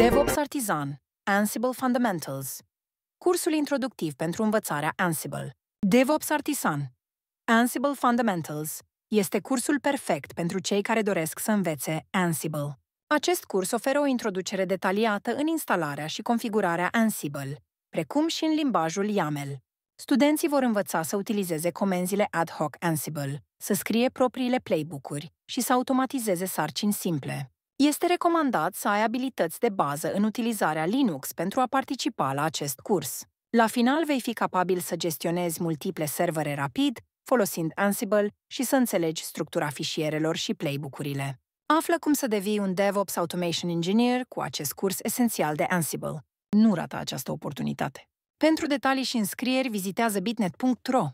DevOps Artisan Ansible Fundamentals Cursul introductiv pentru învățarea Ansible DevOps Artisan Ansible Fundamentals este cursul perfect pentru cei care doresc să învețe Ansible. Acest curs oferă o introducere detaliată în instalarea și configurarea Ansible, precum și în limbajul YAML. Studenții vor învăța să utilizeze comenzile ad hoc Ansible, să scrie propriile playbook-uri și să automatizeze sarcini simple. Este recomandat să ai abilități de bază în utilizarea Linux pentru a participa la acest curs. La final vei fi capabil să gestionezi multiple servere rapid, folosind Ansible și să înțelegi structura fișierelor și playbook-urile. Află cum să devii un DevOps Automation Engineer cu acest curs esențial de Ansible. Nu rata această oportunitate. Pentru detalii și înscrieri, vizitează bitnet.ro.